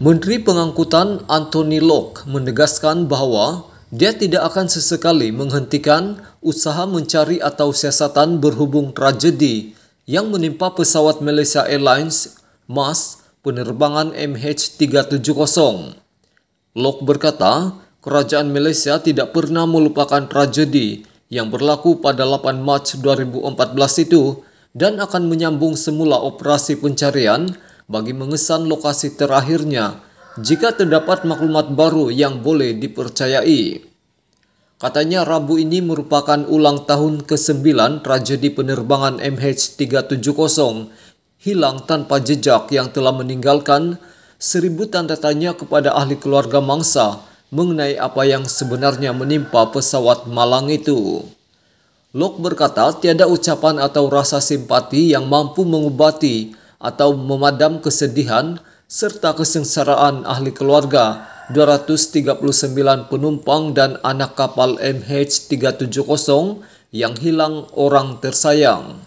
Menteri Pengangkutan Anthony Locke menegaskan bahwa dia tidak akan sesekali menghentikan usaha mencari atau siasatan berhubung tragedi yang menimpa pesawat Malaysia Airlines MAS penerbangan MH370. Locke berkata, kerajaan Malaysia tidak pernah melupakan tragedi yang berlaku pada 8 Mac 2014 itu dan akan menyambung semula operasi pencarian bagi mengesan lokasi terakhirnya jika terdapat maklumat baru yang boleh dipercayai. Katanya Rabu ini merupakan ulang tahun ke-9 tragedi penerbangan MH370 hilang tanpa jejak yang telah meninggalkan seribu tanda tanya kepada ahli keluarga mangsa mengenai apa yang sebenarnya menimpa pesawat malang itu. Locke berkata tiada ucapan atau rasa simpati yang mampu mengobati atau memadam kesedihan serta kesengsaraan ahli keluarga 239 penumpang dan anak kapal MH370 yang hilang orang tersayang.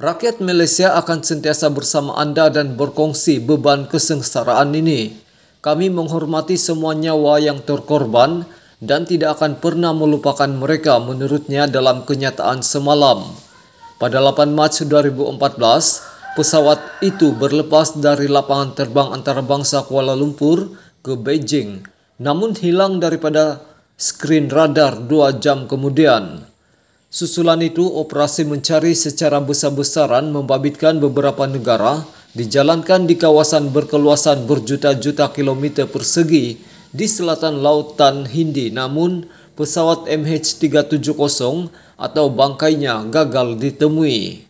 Rakyat Malaysia akan sentiasa bersama Anda dan berkongsi beban kesengsaraan ini. Kami menghormati semua nyawa yang terkorban dan tidak akan pernah melupakan mereka menurutnya dalam kenyataan semalam. Pada 8 Mac 2014, pesawat itu berlepas dari lapangan terbang antarabangsa Kuala Lumpur ke Beijing, namun hilang daripada skrin radar dua jam kemudian. Susulan itu, operasi mencari secara besar-besaran membabitkan beberapa negara dijalankan di kawasan berkeluasan berjuta-juta kilometer persegi di selatan Lautan Hindi namun pesawat MH370 atau bangkainya gagal ditemui.